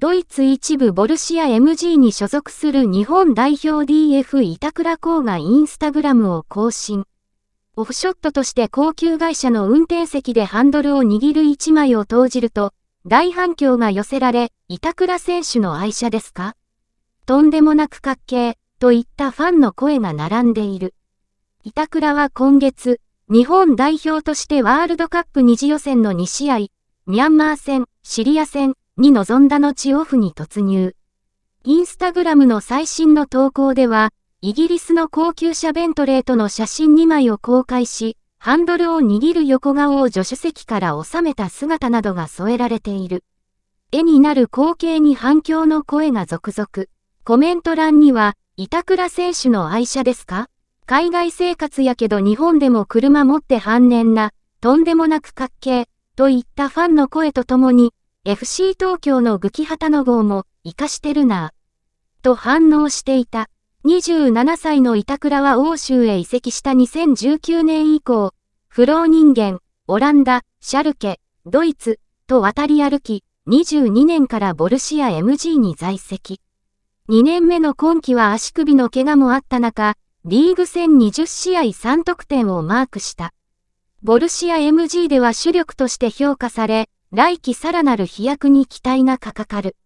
ドイツ一部ボルシア MG に所属する日本代表 DF 板倉光がインスタグラムを更新。オフショットとして高級会社の運転席でハンドルを握る一枚を投じると、大反響が寄せられ、板倉選手の愛車ですかとんでもなく滑稽、といったファンの声が並んでいる。板倉は今月、日本代表としてワールドカップ二次予選の2試合、ミャンマー戦、シリア戦、に臨んだ後オフに突入。インスタグラムの最新の投稿では、イギリスの高級車ベントレーとの写真2枚を公開し、ハンドルを握る横顔を助手席から収めた姿などが添えられている。絵になる光景に反響の声が続々。コメント欄には、板倉選手の愛車ですか海外生活やけど日本でも車持って半年な、とんでもなく滑稽、といったファンの声とともに、FC 東京のグキハタの号も、生かしてるなと反応していた。27歳の板倉は欧州へ移籍した2019年以降、不老人間、オランダ、シャルケ、ドイツ、と渡り歩き、22年からボルシア MG に在籍。2年目の今季は足首の怪我もあった中、リーグ戦20試合3得点をマークした。ボルシア MG では主力として評価され、来期さらなる飛躍に期待がかかる。